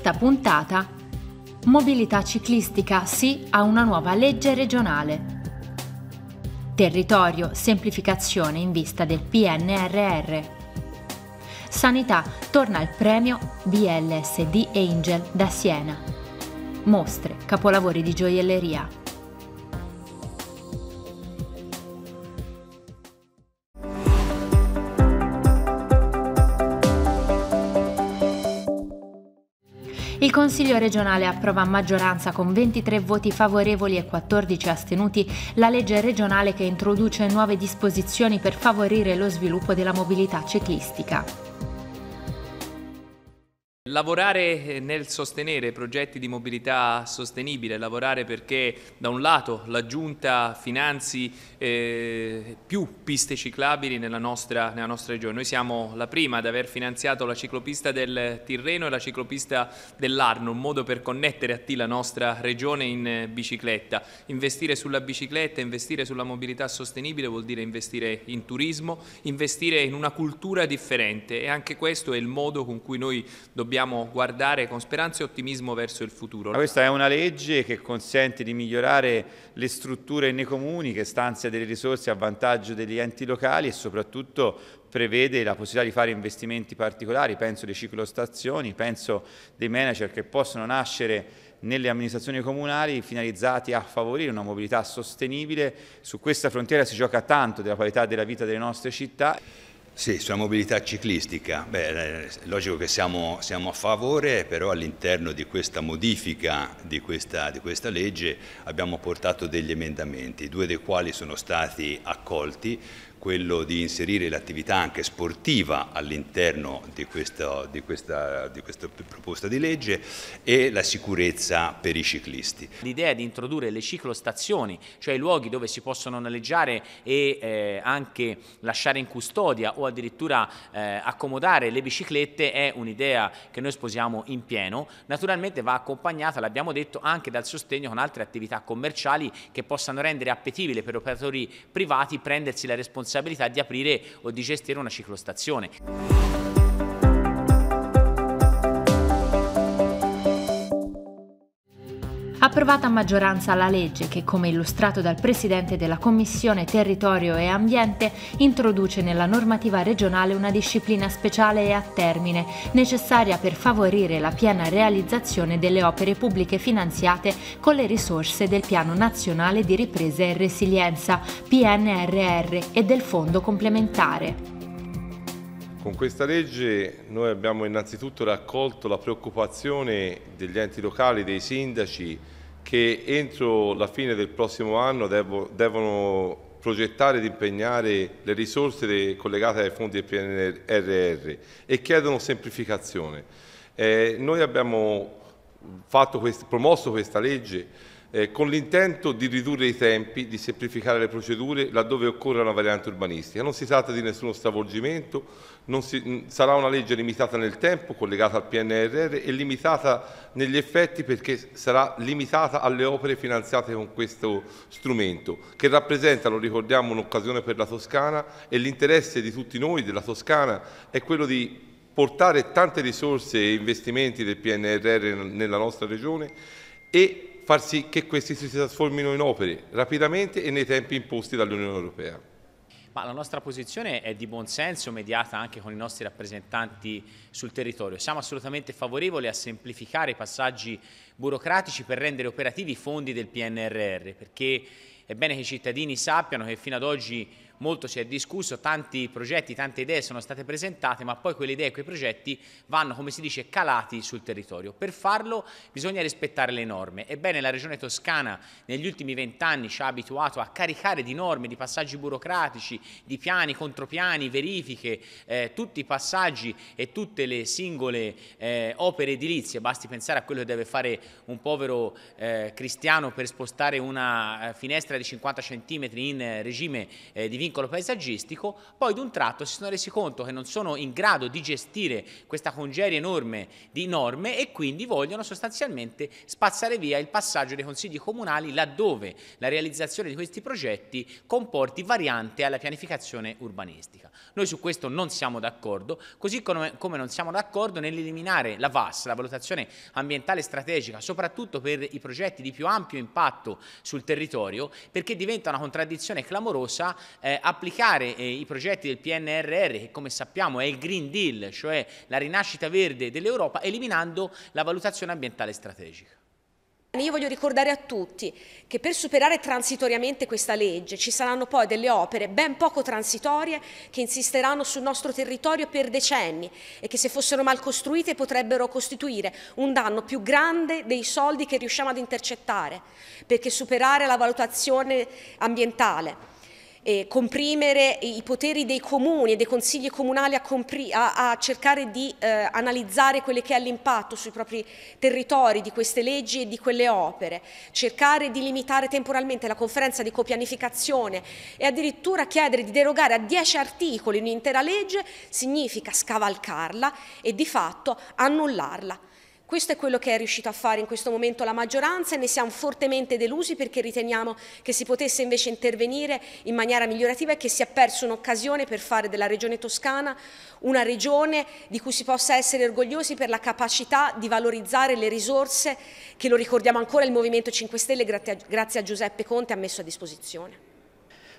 questa puntata Mobilità ciclistica sì a una nuova legge regionale. Territorio, semplificazione in vista del PNRR. Sanità torna il premio BLSD Angel da Siena. Mostre, capolavori di gioielleria. Consiglio regionale approva a maggioranza con 23 voti favorevoli e 14 astenuti la legge regionale che introduce nuove disposizioni per favorire lo sviluppo della mobilità ciclistica. Lavorare eh, nel sostenere progetti di mobilità sostenibile, lavorare perché da un lato la Giunta finanzi eh, più piste ciclabili nella nostra, nella nostra, regione. Noi siamo la prima ad aver finanziato la ciclopista del Tirreno e la ciclopista dell'Arno, un modo per connettere a T la nostra regione in eh, bicicletta. Investire sulla bicicletta, investire sulla mobilità sostenibile vuol dire investire in turismo, investire in una cultura differente e anche questo è il modo con cui noi dobbiamo dobbiamo guardare con speranza e ottimismo verso il futuro. questa è una legge che consente di migliorare le strutture nei comuni, che stanzia delle risorse a vantaggio degli enti locali e soprattutto prevede la possibilità di fare investimenti particolari, penso alle ciclostazioni, penso dei manager che possono nascere nelle amministrazioni comunali finalizzati a favorire una mobilità sostenibile. Su questa frontiera si gioca tanto della qualità della vita delle nostre città. Sì, sulla mobilità ciclistica, Beh, eh, è logico che siamo, siamo, a favore, però all'interno di questa modifica di questa, di questa, legge abbiamo portato degli emendamenti, due dei quali sono stati accolti, quello di inserire l'attività anche sportiva all'interno di, di, questa, di questa proposta di legge e la sicurezza per i ciclisti. L'idea di introdurre le ciclostazioni, cioè i luoghi dove si possono noleggiare e eh, anche lasciare in custodia o addirittura eh, accomodare le biciclette è un'idea che noi sposiamo in pieno, naturalmente va accompagnata, l'abbiamo detto, anche dal sostegno con altre attività commerciali che possano rendere appetibile per operatori privati prendersi la responsabilità responsabilità di aprire o di gestire una ciclostazione. approvata a maggioranza la legge che, come illustrato dal Presidente della Commissione Territorio e Ambiente, introduce nella normativa regionale una disciplina speciale e a termine, necessaria per favorire la piena realizzazione delle opere pubbliche finanziate con le risorse del Piano Nazionale di Ripresa e Resilienza, PNRR, e del Fondo Complementare. Con questa legge noi abbiamo innanzitutto raccolto la preoccupazione degli enti locali, dei sindaci, che entro la fine del prossimo anno devo, devono progettare ed impegnare le risorse collegate ai fondi del PNRR e chiedono semplificazione. Eh, noi abbiamo quest promosso questa legge eh, con l'intento di ridurre i tempi, di semplificare le procedure laddove occorre una variante urbanistica. Non si tratta di nessuno stravolgimento, si, sarà una legge limitata nel tempo, collegata al PNRR e limitata negli effetti perché sarà limitata alle opere finanziate con questo strumento, che rappresenta, lo ricordiamo, un'occasione per la Toscana e l'interesse di tutti noi, della Toscana, è quello di portare tante risorse e investimenti del PNRR nella nostra regione e far sì che questi si trasformino in opere rapidamente e nei tempi imposti dall'Unione Europea. Ma la nostra posizione è di buon senso, mediata anche con i nostri rappresentanti sul territorio. Siamo assolutamente favorevoli a semplificare i passaggi burocratici per rendere operativi i fondi del PNRR, perché è bene che i cittadini sappiano che fino ad oggi molto si è discusso, tanti progetti, tante idee sono state presentate, ma poi quelle idee e quei progetti vanno, come si dice, calati sul territorio. Per farlo bisogna rispettare le norme. Ebbene, la Regione Toscana negli ultimi vent'anni ci ha abituato a caricare di norme, di passaggi burocratici, di piani, contropiani, verifiche, eh, tutti i passaggi e tutte le singole eh, opere edilizie. Basti pensare a quello che deve fare un povero eh, cristiano per spostare una eh, finestra di 50 cm in regime eh, di vincolare vincolo paesaggistico, poi d'un tratto si sono resi conto che non sono in grado di gestire questa congerie enorme di norme e quindi vogliono sostanzialmente spazzare via il passaggio dei consigli comunali laddove la realizzazione di questi progetti comporti variante alla pianificazione urbanistica. Noi su questo non siamo d'accordo, così come, come non siamo d'accordo nell'eliminare la VAS, la valutazione ambientale strategica, soprattutto per i progetti di più ampio impatto sul territorio, perché diventa una contraddizione clamorosa eh, eh, applicare eh, i progetti del PNRR, che come sappiamo è il Green Deal, cioè la rinascita verde dell'Europa, eliminando la valutazione ambientale strategica. Io voglio ricordare a tutti che per superare transitoriamente questa legge ci saranno poi delle opere ben poco transitorie che insisteranno sul nostro territorio per decenni e che se fossero mal costruite potrebbero costituire un danno più grande dei soldi che riusciamo ad intercettare perché superare la valutazione ambientale eh, comprimere i poteri dei comuni e dei consigli comunali a, a, a cercare di eh, analizzare quello che è l'impatto sui propri territori di queste leggi e di quelle opere, cercare di limitare temporalmente la conferenza di copianificazione e addirittura chiedere di derogare a 10 articoli un'intera legge significa scavalcarla e di fatto annullarla. Questo è quello che è riuscito a fare in questo momento la maggioranza e ne siamo fortemente delusi perché riteniamo che si potesse invece intervenire in maniera migliorativa e che si è persa un'occasione per fare della Regione Toscana una regione di cui si possa essere orgogliosi per la capacità di valorizzare le risorse che, lo ricordiamo ancora, il Movimento 5 Stelle grazie a Giuseppe Conte ha messo a disposizione.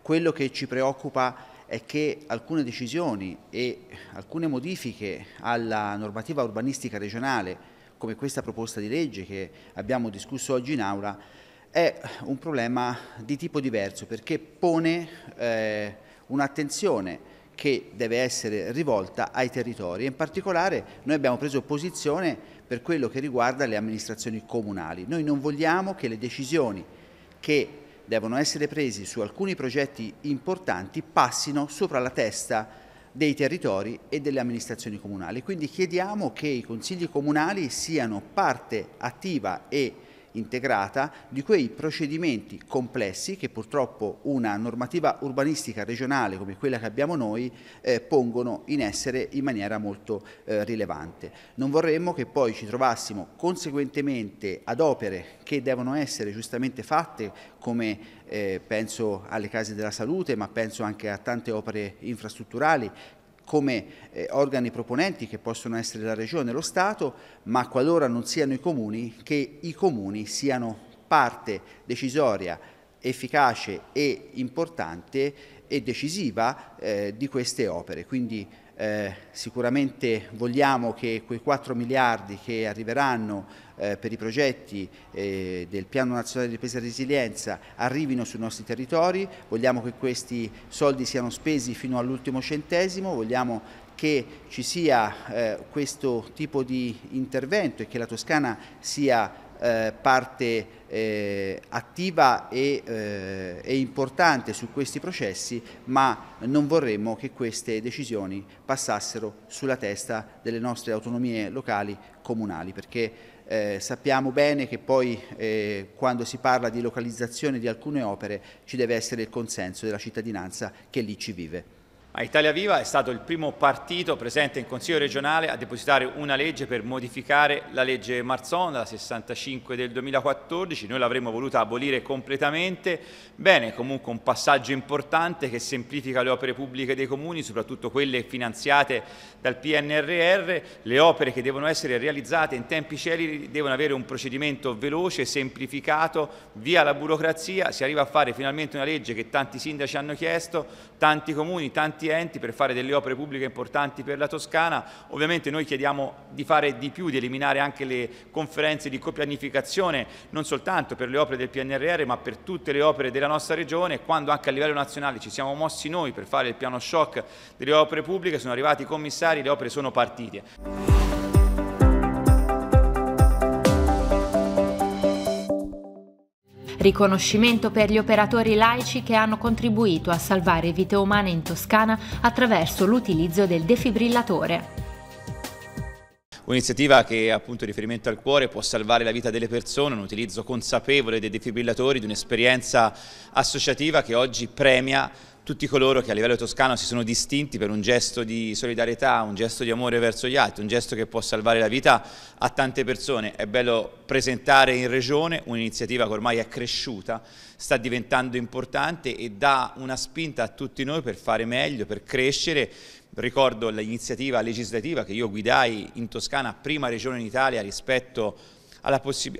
Quello che ci preoccupa è che alcune decisioni e alcune modifiche alla normativa urbanistica regionale come questa proposta di legge che abbiamo discusso oggi in aula, è un problema di tipo diverso perché pone eh, un'attenzione che deve essere rivolta ai territori. In particolare noi abbiamo preso posizione per quello che riguarda le amministrazioni comunali. Noi non vogliamo che le decisioni che devono essere prese su alcuni progetti importanti passino sopra la testa dei territori e delle amministrazioni comunali. Quindi chiediamo che i consigli comunali siano parte attiva e integrata di quei procedimenti complessi che purtroppo una normativa urbanistica regionale come quella che abbiamo noi eh, pongono in essere in maniera molto eh, rilevante. Non vorremmo che poi ci trovassimo conseguentemente ad opere che devono essere giustamente fatte come eh, penso alle case della salute ma penso anche a tante opere infrastrutturali come eh, organi proponenti che possono essere la Regione e lo Stato, ma qualora non siano i comuni, che i comuni siano parte decisoria, efficace e importante e decisiva eh, di queste opere. Quindi eh, sicuramente vogliamo che quei 4 miliardi che arriveranno eh, per i progetti eh, del Piano Nazionale di Ripresa e Resilienza arrivino sui nostri territori, vogliamo che questi soldi siano spesi fino all'ultimo centesimo, vogliamo che ci sia eh, questo tipo di intervento e che la Toscana sia eh, parte eh, attiva e, eh, e, importante su questi processi, ma non vorremmo che queste decisioni passassero sulla testa delle nostre autonomie locali comunali, perché eh, sappiamo bene che poi eh, quando si parla di localizzazione di alcune opere ci deve essere il consenso della cittadinanza che lì ci vive. A Italia Viva è stato il primo partito presente in Consiglio regionale a depositare una legge per modificare la legge Marzon, la 65 del 2014, noi l'avremmo voluta abolire completamente, bene, comunque un passaggio importante che semplifica le opere pubbliche dei comuni, soprattutto quelle finanziate dal PNRR, le opere che devono essere realizzate in tempi celeri devono avere un procedimento veloce, semplificato, via la burocrazia, si arriva a fare finalmente una legge che tanti sindaci hanno chiesto, tanti comuni, tanti tanti enti per fare delle opere pubbliche importanti per la Toscana. Ovviamente noi chiediamo di fare di più, di eliminare anche le conferenze di copianificazione, non soltanto per le opere del PNRR, ma per tutte le opere della nostra regione. Quando anche a livello nazionale ci siamo mossi noi per fare il piano shock delle opere pubbliche, sono arrivati i commissari, le opere sono partite. Riconoscimento per gli operatori laici che hanno contribuito a salvare vite umane in Toscana attraverso l'utilizzo del defibrillatore. Un'iniziativa che appunto riferimento al cuore può salvare la vita delle persone, un utilizzo consapevole dei defibrillatori, di un'esperienza associativa che oggi premia tutti coloro che a livello toscano si sono distinti per un gesto di solidarietà, un gesto di amore verso gli altri, un gesto che può salvare la vita a tante persone. È bello presentare in regione un'iniziativa che ormai è cresciuta, sta diventando importante e dà una spinta a tutti noi per fare meglio, per crescere, ricordo l'iniziativa legislativa che io guidai in Toscana, prima regione in Italia rispetto a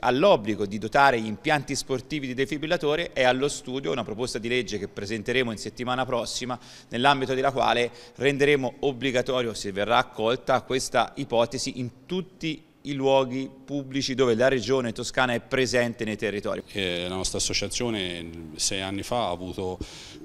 all'obbligo di dotare gli impianti sportivi di defibrillatore è allo studio una proposta di legge che presenteremo in settimana prossima nell'ambito della quale renderemo obbligatorio, se verrà accolta, questa ipotesi in tutti i luoghi pubblici dove la regione toscana è presente nei territori. Eh, la nostra associazione sei anni fa ha avuto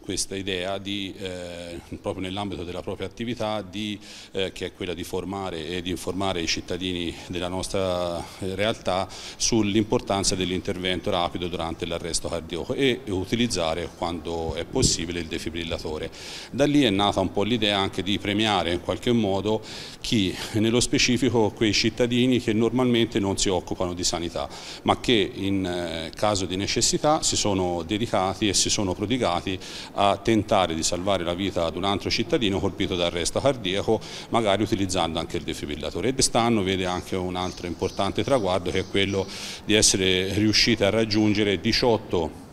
questa idea di, eh, proprio nell'ambito della propria attività di, eh, che è quella di formare e di informare i cittadini della nostra eh, realtà sull'importanza dell'intervento rapido durante l'arresto cardiaco e utilizzare quando è possibile il defibrillatore. Da lì è nata un po' l'idea anche di premiare in qualche modo chi, nello specifico quei cittadini che normalmente non si occupano di sanità, ma che in eh, caso di necessità si sono dedicati e si sono prodigati a tentare di salvare la vita ad un altro cittadino colpito da arresto cardiaco, magari utilizzando anche il defibrillatore. E quest'anno vede anche un altro importante traguardo che è quello di essere riusciti a raggiungere 18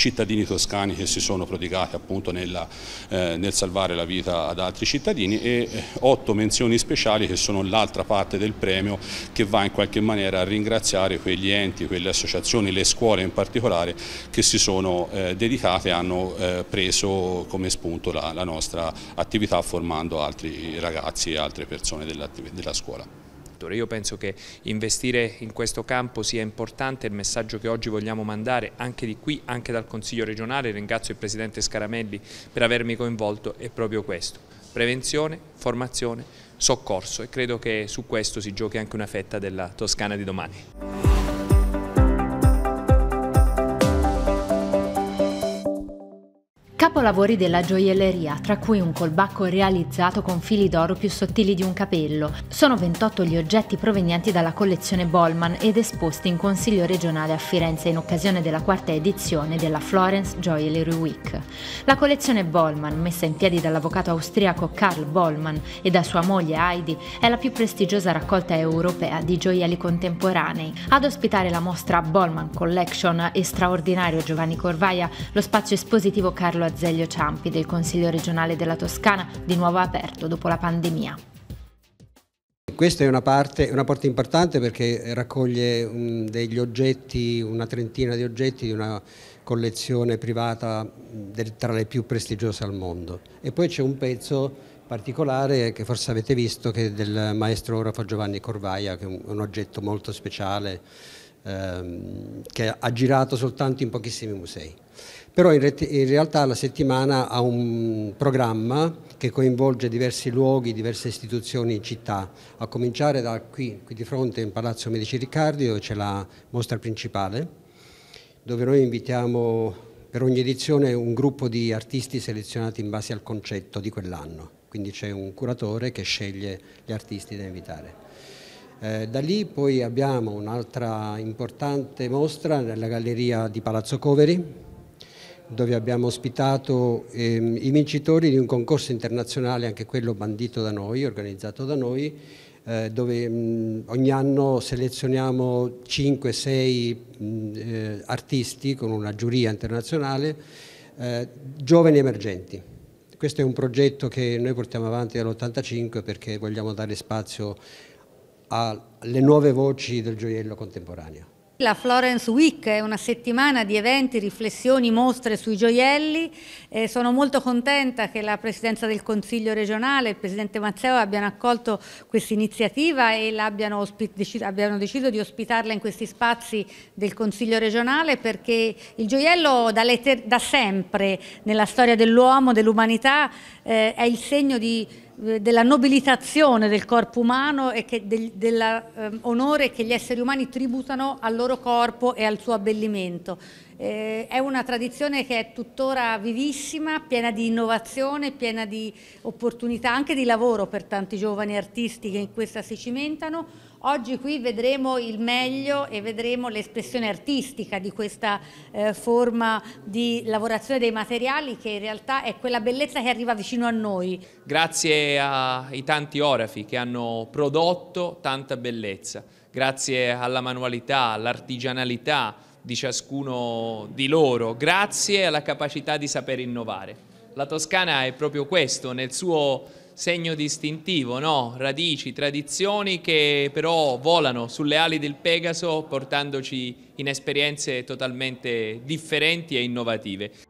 cittadini toscani che si sono prodigati appunto nella, eh, nel salvare la vita ad altri cittadini e eh, otto menzioni speciali che sono l'altra parte del premio che va in qualche maniera a ringraziare quegli enti, quelle associazioni, le scuole in particolare che si sono eh, dedicate e hanno eh, preso come spunto la, la nostra attività formando altri ragazzi e altre persone della, della scuola settore. Io penso che investire in questo campo sia importante, il messaggio che oggi vogliamo mandare anche di qui, anche dal Consiglio regionale, ringrazio il Presidente Scaramelli per avermi coinvolto, è proprio questo. Prevenzione, formazione, soccorso e credo che su questo si giochi anche una fetta della Toscana di domani. capolavori della gioielleria, tra cui un colbacco realizzato con fili d'oro più sottili di un capello. Sono 28 gli oggetti provenienti dalla collezione Bollman ed esposti in Consiglio regionale a Firenze in occasione della quarta edizione della Florence Joiellery Week. La collezione Bollman, messa in piedi dall'avvocato austriaco Karl Bollman e da sua moglie Heidi, è la più prestigiosa raccolta europea di gioielli contemporanei. Ad ospitare la mostra Bollman Collection e straordinario Giovanni Corvaia, lo spazio espositivo Carlo Azzè Aurelio Ciampi del Consiglio regionale della Toscana, di nuovo aperto dopo la pandemia. Questa è una parte, una parte importante perché raccoglie mm, degli oggetti, una trentina di oggetti di una collezione privata mm, tra le più prestigiose al mondo. E poi c'è un pezzo particolare che forse avete visto che è del maestro orafo Giovanni Corvaia, che è un, un oggetto molto speciale ehm, che ha girato soltanto in pochissimi musei però in, in, realtà la settimana ha un programma che coinvolge diversi luoghi, diverse istituzioni in città, a cominciare da qui, qui di fronte in Palazzo Medici Riccardi dove c'è la mostra principale, dove noi invitiamo per ogni edizione un gruppo di artisti selezionati in base al concetto di quell'anno, quindi c'è un curatore che sceglie gli artisti da invitare. Eh, da lì poi abbiamo un'altra importante mostra nella galleria di Palazzo Coveri, dove abbiamo ospitato ehm, i vincitori di un concorso internazionale, anche quello bandito da noi, organizzato da noi, eh, dove mh, ogni anno selezioniamo 5-6 eh, artisti con una giuria internazionale, eh, giovani emergenti. Questo è un progetto che noi portiamo avanti dall'85 perché vogliamo dare spazio alle nuove voci del gioiello contemporaneo. La Florence Week è una settimana di eventi, riflessioni, mostre sui gioielli. Eh, sono molto contenta che la Presidenza del Consiglio regionale e il Presidente Mazzeo abbiano accolto questa iniziativa e abbiano, abbiano, deciso di ospitarla in questi spazi del Consiglio regionale perché il gioiello da sempre nella storia dell'uomo, dell'umanità, eh, è il segno di eh, della nobilitazione del corpo umano e del, dell'onore ehm, eh, che gli esseri umani tributano al loro corpo e al suo abbellimento. Eh, è una tradizione che è tuttora vivissima, piena di innovazione, piena di opportunità anche di lavoro per tanti giovani artisti che in questa si cimentano Oggi qui vedremo il meglio e vedremo l'espressione artistica di questa eh, forma di lavorazione dei materiali che in realtà è quella bellezza che arriva vicino a noi. Grazie ai tanti orafi che hanno prodotto tanta bellezza, grazie alla manualità, all'artigianalità di ciascuno di loro, grazie alla capacità di saper innovare. La Toscana è proprio questo, nel suo segno distintivo, no? radici, tradizioni che però volano sulle ali del Pegaso portandoci in esperienze totalmente differenti e innovative.